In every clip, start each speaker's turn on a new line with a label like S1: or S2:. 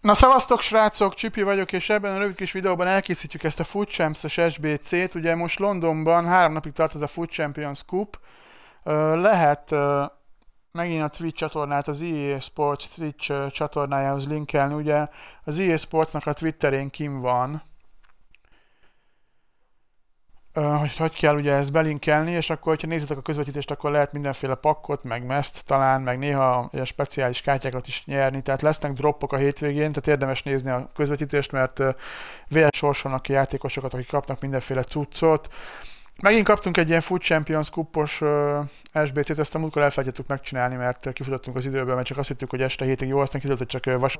S1: Na szavaztok srácok, Csipi vagyok, és ebben a rövid kis videóban elkészítjük ezt a Food champs SBC-t. Ugye most Londonban három napig tart ez a Food Champions Cup. Lehet megint a Twitch csatornát, az EA Sports Twitch csatornájához linkelni. Ugye az EA Sportsnak a Twitterén kim van, hogy hogy kell ugye ezt belinkelni, és akkor, hogyha nézzétek a közvetítést, akkor lehet mindenféle pakkot, meg meszt talán, meg néha ilyen speciális kártyákat is nyerni, tehát lesznek droppok a hétvégén, tehát érdemes nézni a közvetítést, mert véletlenül sorsolnak ki játékosokat, akik kapnak mindenféle cuccot, Megint kaptunk egy ilyen Food Champions kupos SBC-t, ezt a múltkor elfelejtettük megcsinálni, mert kifutottunk az időből, mert csak azt hittük, hogy este hétig jó, aztán kiderült, hogy csak vas...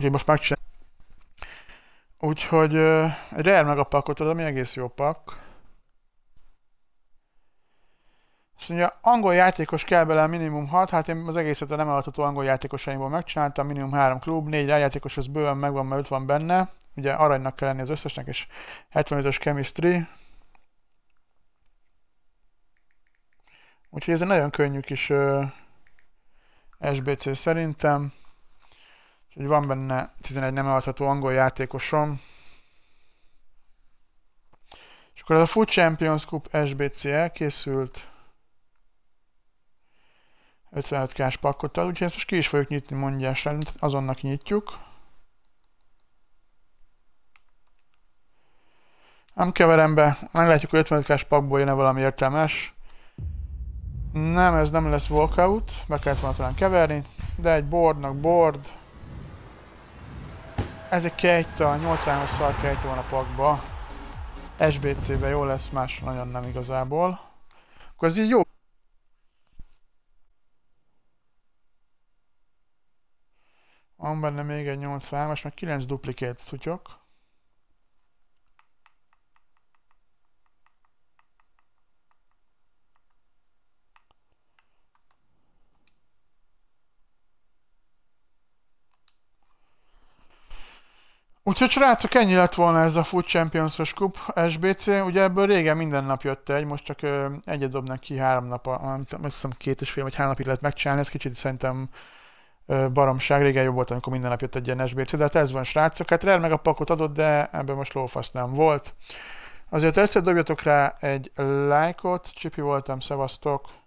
S1: Úgyhogy most megcsináljuk. Úgyhogy uh, egy Rare pakot, ad, ami egész jó pak. Azt mondja, angol játékos kell bele minimum 6, hát én az egészet a nem eladható angol játékosaimból megcsináltam, minimum 3 klub, 4 eljátékos, az bőven megvan, mert van benne, ugye aranynak kell lenni az összesnek, és 75-ös chemistry. Úgyhogy ez egy nagyon könnyű kis ö, SBC szerintem. Úgyhogy van benne 11 nem eladható angol játékosom. És akkor ez a Food Champions Cup SBC elkészült. 55k-s pakkottal, úgyhogy ezt most ki is fogjuk nyitni mondjásra, azonnak nyitjuk. Nem keverem be, meglátjuk, hogy 55k-s pakból jön-e valami értelmes. Nem, ez nem lesz walkout, be kellett volna talán keverni, de egy boardnak board. Ez egy kejta, 80-as szar kejta van a pakba. SBC-be jó lesz, más nagyon nem igazából. Akkor ez így jó. Van benne még egy 8-3-as, meg 9 duplikét szutyok. Úgyhogy srácok, ennyi lett volna ez a Food Champions-os Cup SBC. Ugye ebből régen minden nap jött egy, most csak egyet dobnak ki három nap, a, azt hiszem két és fél vagy három napig lehet megcsinálni, ez kicsit szerintem baromság. Régen jobb volt, amikor minden nap jött egy ilyen SBC, de hát ez van srácok. Hát Rare meg a pakot adott, de ebben most lófasz nem volt. Azért egyszer dobjatok rá egy lájkot, csipi voltam, szevasztok!